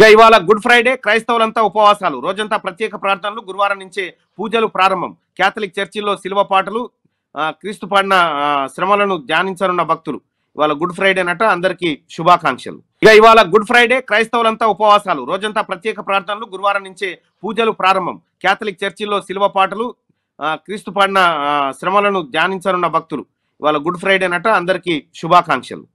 ఇక ఇవాళ good Friday క్రైస్తవులంతా ఉపవాసాలు రోజంతా ప్రత్యేక ప్రార్థనలు గురువారం నుంచే పూజలు ప్రారంభం క్యాథలిక్ చర్చిల్లో శిల్వ పాటలు క్రీస్తు పాడిన శ్రమలను ధ్యానించనున్న భక్తులు ఇవాళ గుడ్ ఫ్రైడే అనట అందరికీ శుభాకాంక్షలు ఇక ఇవాళ గుడ్ ఫ్రైడే క్రైస్తవులంతా ఉపవాసాలు రోజంతా ప్రత్యేక ప్రార్థనలు గురువారం నుంచే పూజలు ప్రారంభం క్యాథలిక్ చర్చిల్లో శిల్వ పాటలు క్రీస్తు పాడిన శ్రమలను ధ్యానించనున్న భక్తులు ఇవాళ గుడ్ ఫ్రైడే అనట అందరికీ శుభాకాంక్షలు